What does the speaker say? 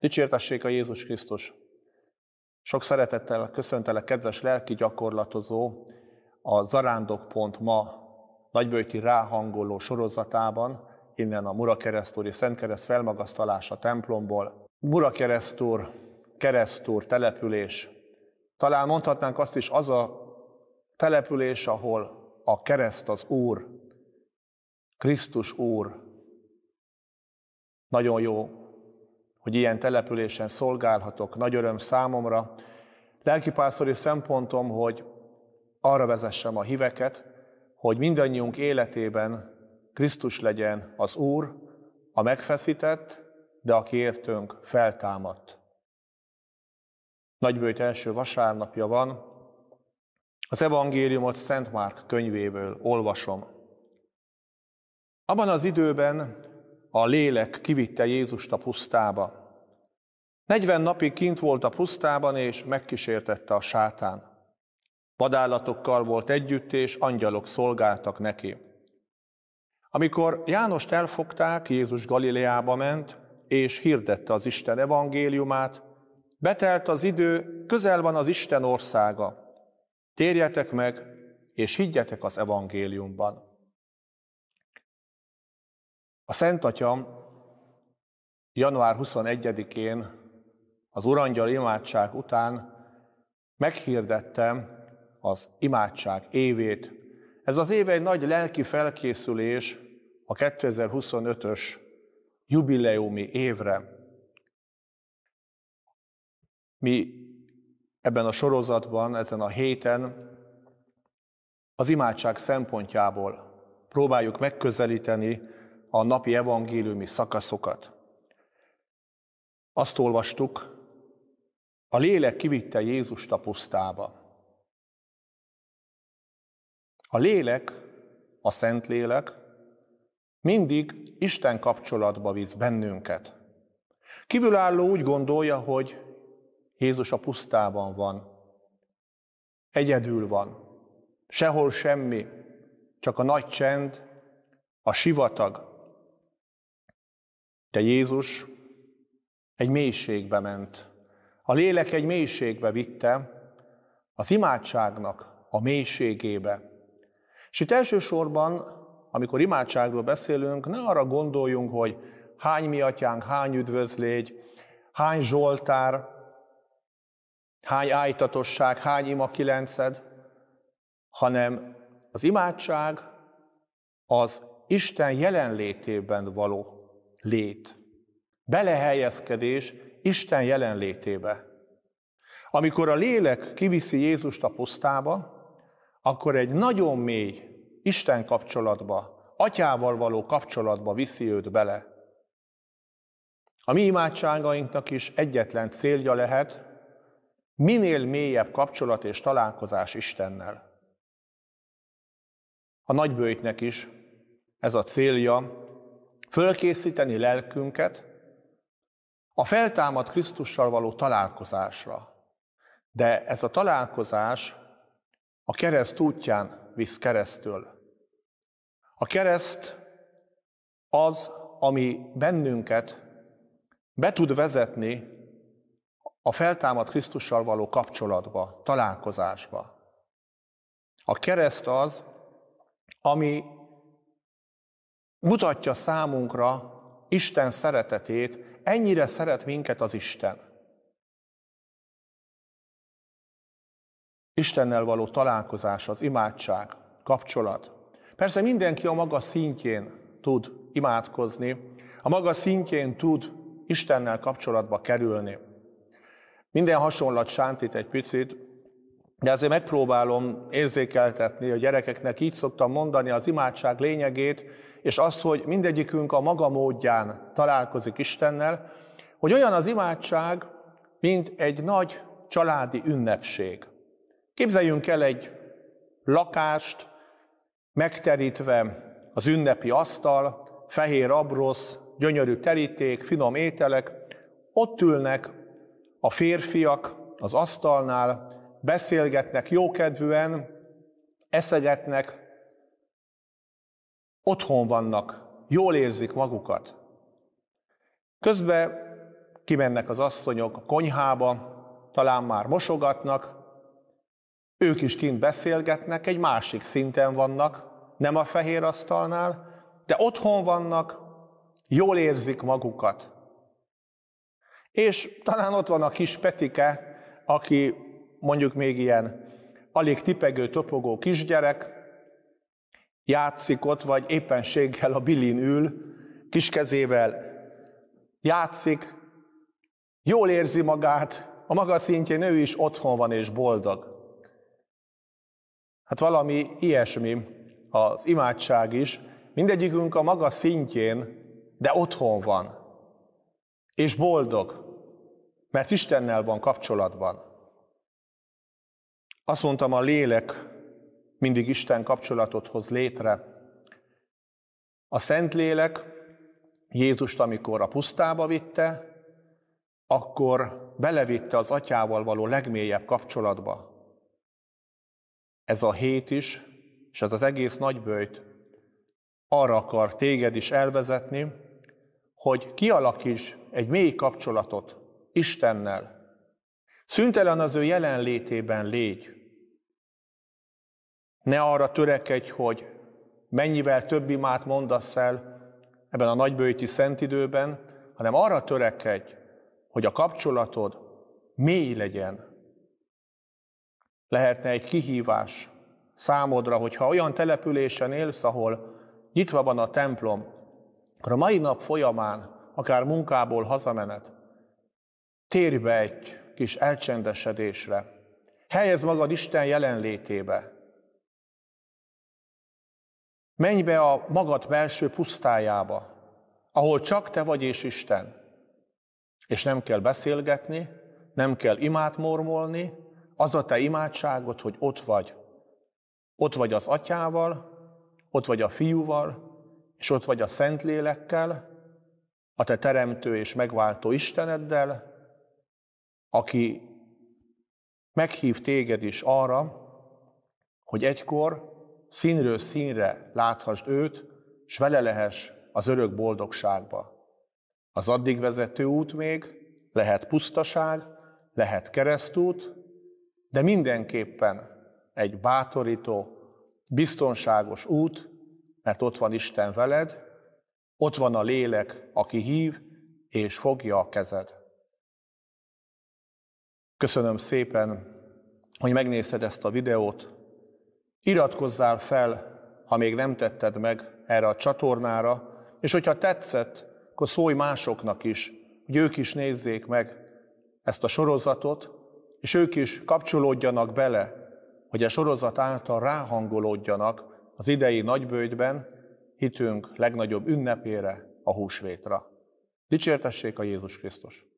Dicsértessék a Jézus Krisztus! Sok szeretettel köszöntelek, kedves lelki gyakorlatozó, a zarándok.ma nagybőti ráhangoló sorozatában, innen a Murakeresztúr és Szentkereszt felmagasztalása templomból. Murakeresztúr, Keresztúr település. Talán mondhatnánk azt is, az a település, ahol a kereszt az Úr, Krisztus Úr. Nagyon jó hogy ilyen településen szolgálhatok, nagy öröm számomra. Lelkipásztori szempontom, hogy arra vezessem a híveket, hogy mindannyiunk életében Krisztus legyen az Úr, a megfeszített, de aki értünk feltámadt. Nagybőjt első vasárnapja van, az evangéliumot Szent Márk könyvéből olvasom. Abban az időben a lélek kivitte Jézust a pusztába. 40 napig kint volt a pusztában, és megkísértette a sátán. Vadállatokkal volt együtt, és angyalok szolgáltak neki. Amikor Jánost elfogták, Jézus Galileába ment, és hirdette az Isten evangéliumát, betelt az idő, közel van az Isten országa. Térjetek meg, és higgyetek az evangéliumban. A Szent Atyam január 21-én az urangyal imádság után meghirdettem az imádság évét. Ez az év egy nagy lelki felkészülés a 2025-ös jubileumi évre. Mi ebben a sorozatban, ezen a héten az imádság szempontjából próbáljuk megközelíteni a napi evangéliumi szakaszokat. Azt olvastuk a lélek kivitte Jézust a pusztába. A lélek, a szent lélek mindig Isten kapcsolatba visz bennünket. Kívülálló úgy gondolja, hogy Jézus a pusztában van, egyedül van, sehol semmi, csak a nagy csend, a sivatag. De Jézus egy mélységbe ment, a lélek egy mélységbe vitte, az imádságnak a mélységébe. És itt elsősorban, amikor imádságról beszélünk, ne arra gondoljunk, hogy hány mi atyánk, hány üdvözlégy, hány zsoltár, hány ájtatosság, hány ima kilenced, hanem az imádság az Isten jelenlétében való lét, belehelyezkedés Isten jelenlétébe. Amikor a lélek kiviszi Jézust a pusztába, akkor egy nagyon mély Isten kapcsolatba, atyával való kapcsolatba viszi őt bele. A mi imádságainknak is egyetlen célja lehet, minél mélyebb kapcsolat és találkozás Istennel. A nagybőjtnek is ez a célja, fölkészíteni lelkünket a feltámad Krisztussal való találkozásra. De ez a találkozás a kereszt útján visz keresztül. A kereszt az, ami bennünket be tud vezetni a feltámad Krisztussal való kapcsolatba, találkozásba. A kereszt az, ami mutatja számunkra Isten szeretetét Ennyire szeret minket az Isten. Istennel való találkozás, az imádság, kapcsolat. Persze mindenki a maga szintjén tud imádkozni, a maga szintjén tud Istennel kapcsolatba kerülni. Minden hasonlat sántít egy picit, de azért megpróbálom érzékeltetni a gyerekeknek, így szoktam mondani az imádság lényegét, és az, hogy mindegyikünk a maga módján találkozik Istennel, hogy olyan az imádság, mint egy nagy családi ünnepség. Képzeljünk el egy lakást, megterítve az ünnepi asztal, fehér abrosz, gyönyörű teríték, finom ételek. Ott ülnek a férfiak az asztalnál, beszélgetnek jókedvűen, eszegetnek, otthon vannak, jól érzik magukat. Közben kimennek az asszonyok a konyhába, talán már mosogatnak, ők is kint beszélgetnek, egy másik szinten vannak, nem a fehér asztalnál, de otthon vannak, jól érzik magukat. És talán ott van a kis Petike, aki mondjuk még ilyen alig tipegő, topogó kisgyerek, játszik ott, vagy éppenséggel a bilin ül, kiskezével játszik, jól érzi magát, a maga szintjén ő is otthon van és boldog. Hát valami ilyesmi az imádság is, mindegyikünk a maga szintjén, de otthon van, és boldog, mert Istennel van kapcsolatban. Azt mondtam, a lélek mindig Isten kapcsolatot hoz létre. A Szentlélek Jézust, amikor a pusztába vitte, akkor belevitte az atyával való legmélyebb kapcsolatba. Ez a hét is, és ez az egész nagybőjt arra akar téged is elvezetni, hogy kialakíts egy mély kapcsolatot Istennel. Szüntelen az ő jelenlétében légy. Ne arra törekedj, hogy mennyivel több imát mondasz el ebben a nagybőjti szent időben, hanem arra törekedj, hogy a kapcsolatod mély legyen. Lehetne egy kihívás számodra, hogyha olyan településen élsz, ahol nyitva van a templom, akkor a mai nap folyamán, akár munkából hazamenet, térj be egy kis elcsendesedésre. Helyez magad Isten jelenlétébe. Menj be a magad belső pusztájába, ahol csak te vagy és Isten. És nem kell beszélgetni, nem kell imát mormolni, az a te imádságod, hogy ott vagy. Ott vagy az atyával, ott vagy a fiúval, és ott vagy a Szentlélekkel, a te teremtő és megváltó Isteneddel, aki meghív téged is arra, hogy egykor színről színre láthasd őt, s vele lehess az örök boldogságba. Az addig vezető út még lehet pusztaság, lehet keresztút, de mindenképpen egy bátorító, biztonságos út, mert ott van Isten veled, ott van a lélek, aki hív és fogja a kezed. Köszönöm szépen, hogy megnézted ezt a videót, Iratkozzál fel, ha még nem tetted meg erre a csatornára, és hogyha tetszett, akkor szólj másoknak is, hogy ők is nézzék meg ezt a sorozatot, és ők is kapcsolódjanak bele, hogy a sorozat által ráhangolódjanak az idei nagybőjtben, hitünk legnagyobb ünnepére, a húsvétra. Dicsértessék a Jézus Krisztus!